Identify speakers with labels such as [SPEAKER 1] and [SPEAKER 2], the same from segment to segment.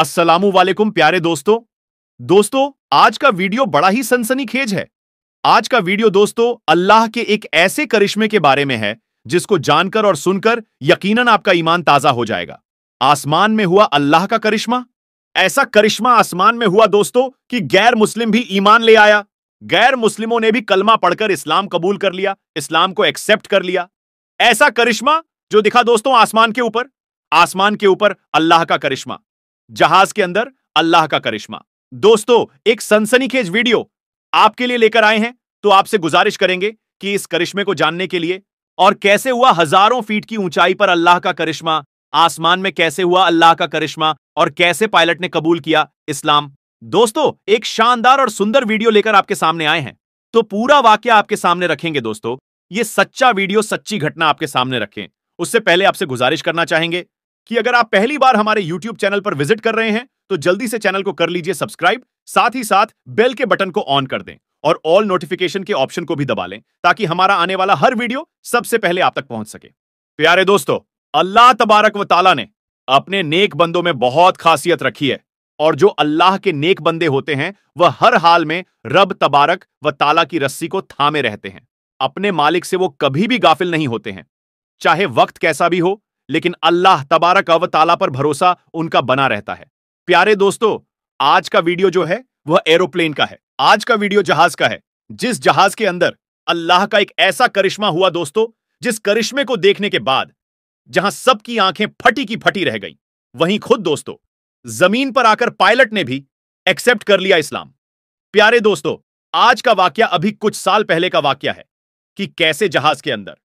[SPEAKER 1] अस्सलाम वालेकुम प्यारे दोस्तों दोस्तों आज का वीडियो बड़ा ही सनसनीखेज है आज का वीडियो दोस्तों अल्लाह के एक ऐसे करिश्मे के बारे में है जिसको जानकर और सुनकर यकीनन आपका ईमान ताजा हो जाएगा आसमान में हुआ अल्लाह का करिश्मा ऐसा करिश्मा आसमान में हुआ दोस्तों कि गैर मुस्लिम भी ईमान ले आया गैर मुस्लिमों ने भी कलमा पढ़कर इस्लाम कबूल कर लिया इस्लाम को एक्सेप्ट कर लिया ऐसा करिश्मा जो दिखा दोस्तों आसमान के ऊपर आसमान के ऊपर अल्लाह का करिश्मा जहाज के अंदर अल्लाह का करिश्मा दोस्तों एक सनसनीखेज वीडियो आपके लिए लेकर आए हैं तो आपसे गुजारिश करेंगे कि इस करिश्मे को जानने के लिए और कैसे हुआ हजारों फीट की ऊंचाई पर अल्लाह का करिश्मा आसमान में कैसे हुआ अल्लाह का करिश्मा और कैसे पायलट ने कबूल किया इस्लाम दोस्तों एक शानदार और सुंदर वीडियो लेकर आपके सामने आए हैं तो पूरा वाक्य आपके सामने रखेंगे दोस्तों ये सच्चा वीडियो सच्ची घटना आपके सामने रखें उससे पहले आपसे गुजारिश करना चाहेंगे कि अगर आप पहली बार हमारे YouTube चैनल पर विजिट कर रहे हैं तो जल्दी से चैनल को कर लीजिए सब्सक्राइब साथ ही साथ बेल के बटन को ऑन कर दें और ऑल नोटिफिकेशन के ऑप्शन को भी दबा लें ताकि हमारा आने वाला हर वीडियो सबसे पहले आप तक पहुंच सके प्यारे दोस्तों अल्लाह तबारक व ताला ने अपने नेक बंदों में बहुत खासियत रखी है और जो अल्लाह के नेक बंदे होते हैं वह हर हाल में रब तबारक व ताला की रस्सी को थामे रहते हैं अपने मालिक से वो कभी भी गाफिल नहीं होते हैं चाहे वक्त कैसा भी हो लेकिन अल्लाह तबारक अव ताला पर भरोसा उनका बना रहता है प्यारे दोस्तों आज का वीडियो जो है वह एरोप्लेन का है आज का वीडियो जहाज का है जिस जहाज के अंदर अल्लाह का एक ऐसा करिश्मा हुआ दोस्तों जिस करिश्मे को देखने के बाद जहां सबकी आंखें फटी की फटी रह गईं वहीं खुद दोस्तों जमीन पर आकर पायलट ने भी एक्सेप्ट कर लिया इस्लाम प्यारे दोस्तों आज का वाक्य अभी कुछ साल पहले का वाक्य है कि कैसे जहाज के अंदर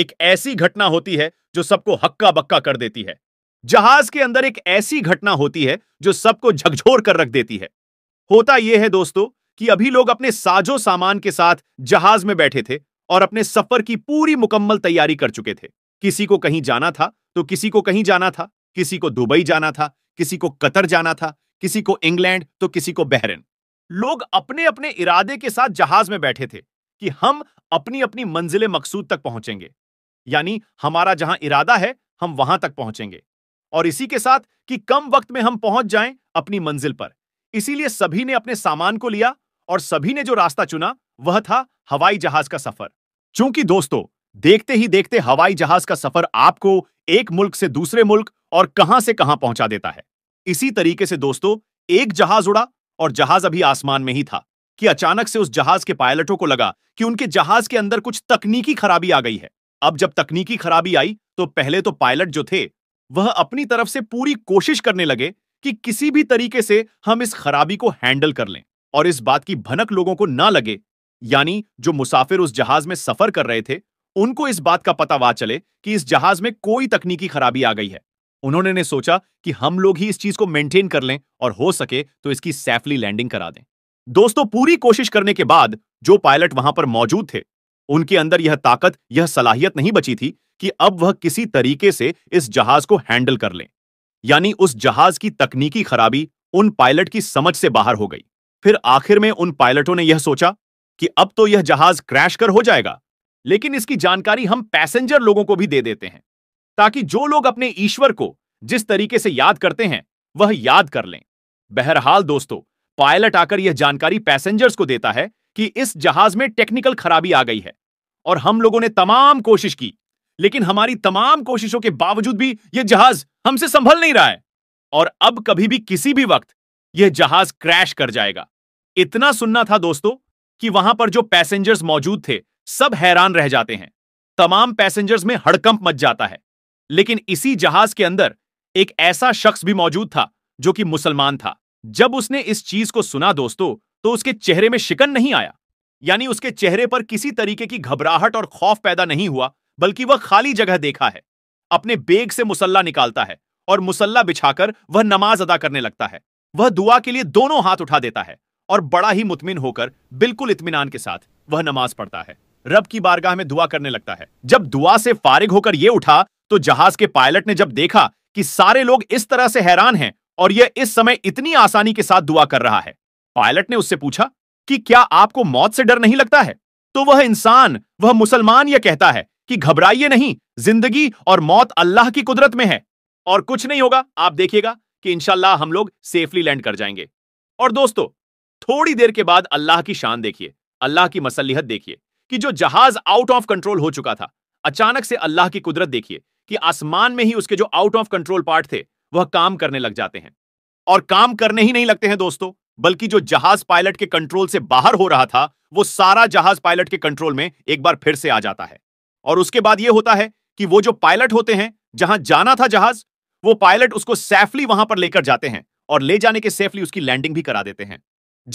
[SPEAKER 1] एक ऐसी घटना होती है जो सबको हक्का बक्का कर देती है जहाज के अंदर एक ऐसी घटना होती है जो सबको झकझोर कर रख देती है होता यह है दोस्तों कि अभी लोग अपने साजो सामान के साथ जहाज में बैठे थे और अपने सफर की पूरी मुकम्मल तैयारी कर चुके थे किसी को कहीं जाना था तो किसी को कहीं जाना था किसी को दुबई जाना था किसी को कतर जाना था किसी को इंग्लैंड तो किसी को बहरेन लोग अपने अपने इरादे के साथ जहाज में बैठे थे कि हम अपनी अपनी मंजिल मकसूद तक पहुंचेंगे यानी हमारा जहां इरादा है हम वहां तक पहुंचेंगे और इसी के साथ कि कम वक्त में हम पहुंच जाएं अपनी मंजिल पर इसीलिए सभी ने अपने सामान को लिया और सभी ने जो रास्ता चुना वह था हवाई जहाज का सफर चूंकि दोस्तों देखते ही देखते हवाई जहाज का सफर आपको एक मुल्क से दूसरे मुल्क और कहां से कहां पहुंचा देता है इसी तरीके से दोस्तों एक जहाज उड़ा और जहाज अभी आसमान में ही था कि अचानक से उस जहाज के पायलटों को लगा कि उनके जहाज के अंदर कुछ तकनीकी खराबी आ गई है अब जब तकनीकी खराबी आई तो पहले तो पायलट जो थे वह अपनी तरफ से पूरी कोशिश करने लगे कि किसी भी तरीके से हम इस खराबी को हैंडल कर लें और इस बात की भनक लोगों को ना लगे यानी जो मुसाफिर उस जहाज में सफर कर रहे थे उनको इस बात का पता वा चले कि इस जहाज में कोई तकनीकी खराबी आ गई है उन्होंने ने सोचा कि हम लोग ही इस चीज को मेंटेन कर लें और हो सके तो इसकी सेफली लैंडिंग करा दें दोस्तों पूरी कोशिश करने के बाद जो पायलट वहां पर मौजूद थे उनके अंदर यह ताकत यह सलाहियत नहीं बची थी कि अब वह किसी तरीके से इस जहाज को हैंडल कर लें यानी उस जहाज की तकनीकी खराबी उन पायलट की समझ से बाहर हो गई फिर आखिर में उन पायलटों ने यह सोचा कि अब तो यह जहाज क्रैश कर हो जाएगा लेकिन इसकी जानकारी हम पैसेंजर लोगों को भी दे देते हैं ताकि जो लोग अपने ईश्वर को जिस तरीके से याद करते हैं वह याद कर लें बहरहाल दोस्तों पायलट आकर यह जानकारी पैसेंजर्स को देता है कि इस जहाज में टेक्निकल खराबी आ गई है और हम लोगों ने तमाम कोशिश की लेकिन हमारी तमाम कोशिशों के बावजूद भी यह जहाज हमसे संभल नहीं रहा है और अब कभी भी किसी भी वक्त यह जहाज क्रैश कर जाएगा इतना सुनना था दोस्तों कि वहां पर जो पैसेंजर्स मौजूद थे सब हैरान रह जाते हैं तमाम पैसेंजर्स में हड़कंप मच जाता है लेकिन इसी जहाज के अंदर एक ऐसा शख्स भी मौजूद था जो कि मुसलमान था जब उसने इस चीज को सुना दोस्तों तो उसके चेहरे में शिकन नहीं आया यानी उसके चेहरे पर किसी तरीके की घबराहट और खौफ पैदा नहीं हुआ बल्कि वह खाली जगह देखा है अपने बेग से मुसल्ला निकालता है और मुसल्ला बिछाकर वह नमाज अदा करने लगता है वह दुआ के लिए दोनों हाथ उठा देता है और बड़ा ही मुतमिन होकर बिल्कुल इतमान के साथ वह नमाज पढ़ता है रब की बारगाह में दुआ करने लगता है जब दुआ से फारिग होकर यह उठा तो जहाज के पायलट ने जब देखा कि सारे लोग इस तरह से हैरान हैं और यह इस समय इतनी आसानी के साथ दुआ कर रहा है पायलट ने उससे पूछा कि क्या आपको मौत से डर नहीं लगता है तो वह इंसान वह मुसलमान यह कहता है कि घबराइए नहीं जिंदगी और मौत अल्लाह की कुदरत में है और कुछ नहीं होगा आप देखिएगा कि इनशाला हम लोग सेफली लैंड कर जाएंगे और दोस्तों थोड़ी देर के बाद अल्लाह की शान देखिए अल्लाह की मसलहत देखिए कि जो जहाज आउट ऑफ कंट्रोल हो चुका था अचानक से अल्लाह की कुदरत देखिए कि आसमान में ही उसके जो आउट ऑफ कंट्रोल पार्ट थे वह काम करने लग जाते हैं और काम करने ही नहीं लगते हैं दोस्तों बल्कि जो जहाज पायलट के कंट्रोल से बाहर हो रहा था वो सारा जहाज पायलट के कंट्रोल में एक बार फिर से आ जाता है और उसके बाद ये होता है कि वो जो पायलट होते हैं जहां जाना था जहाज वो पायलट उसको सेफली वहां पर लेकर जाते हैं और ले जाने के सेफली उसकी लैंडिंग भी करा देते हैं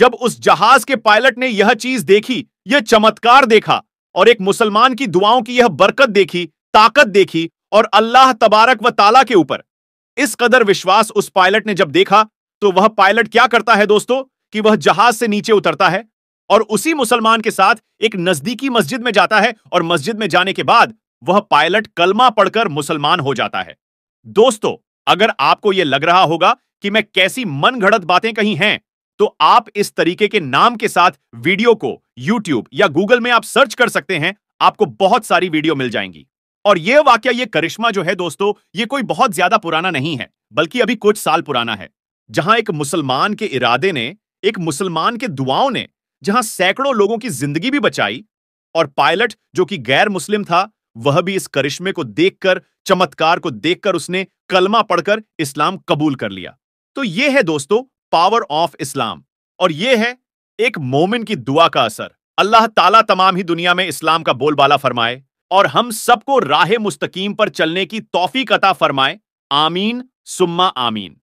[SPEAKER 1] जब उस जहाज के पायलट ने यह चीज देखी यह चमत्कार देखा और एक मुसलमान की दुआओं की यह बरकत देखी ताकत देखी और अल्लाह तबारक व ताला के ऊपर इस कदर विश्वास उस पायलट ने जब देखा तो वह पायलट क्या करता है दोस्तों कि वह जहाज से नीचे उतरता है और उसी मुसलमान के साथ एक नजदीकी मस्जिद में जाता है और मस्जिद में जाने के बाद वह पायलट कलमा पढ़कर मुसलमान हो जाता है दोस्तों अगर आपको यह लग रहा होगा कि मैं कैसी मन घड़त बातें कहीं हैं तो आप इस तरीके के नाम के साथ वीडियो को YouTube या Google में आप सर्च कर सकते हैं आपको बहुत सारी वीडियो मिल जाएंगी और यह वाक्य यह करिश्मा जो है दोस्तों ये कोई बहुत ज्यादा पुराना नहीं है बल्कि अभी कुछ साल पुराना है जहां एक मुसलमान के इरादे ने एक मुसलमान के दुआओं ने जहां सैकड़ों लोगों की जिंदगी भी बचाई और पायलट जो कि गैर मुस्लिम था वह भी इस करिश्मे को देखकर चमत्कार को देखकर उसने कलमा पढ़कर इस्लाम कबूल कर लिया तो यह है दोस्तों पावर ऑफ इस्लाम और यह है एक मोमिन की दुआ का असर अल्लाह ताला तमाम ही दुनिया में इस्लाम का बोलबाला फरमाए और हम सबको राह मुस्तकीम पर चलने की तोहफी कता फरमाए आमीन सुम्मा आमीन